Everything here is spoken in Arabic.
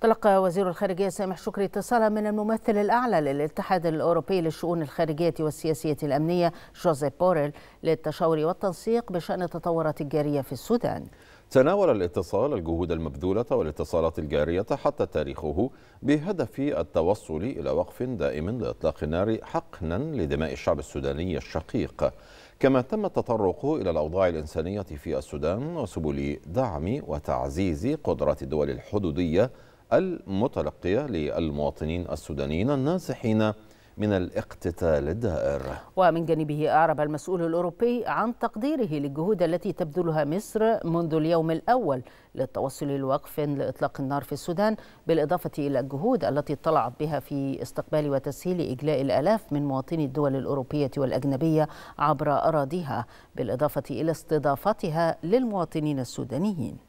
تلقى وزير الخارجية سامح شكري اتصالا من الممثل الأعلى للاتحاد الأوروبي للشؤون الخارجية والسياسية الأمنية جوزيف بوريل للتشاور والتنسيق بشأن التطورات الجارية في السودان تناول الاتصال الجهود المبذولة والاتصالات الجارية حتى تاريخه بهدف التوصل إلى وقف دائم لإطلاق النار حقنا لدماء الشعب السوداني الشقيق كما تم التطرق إلى الأوضاع الإنسانية في السودان وسبل دعم وتعزيز قدرات الدول الحدودية المتلقية للمواطنين السودانيين النازحين من الاقتتال الدائر ومن جانبه أعرب المسؤول الأوروبي عن تقديره للجهود التي تبذلها مصر منذ اليوم الأول للتوصل لوقف لإطلاق النار في السودان بالإضافة إلى الجهود التي اطلعت بها في استقبال وتسهيل إجلاء الآلاف من مواطني الدول الأوروبية والأجنبية عبر أراضيها بالإضافة إلى استضافتها للمواطنين السودانيين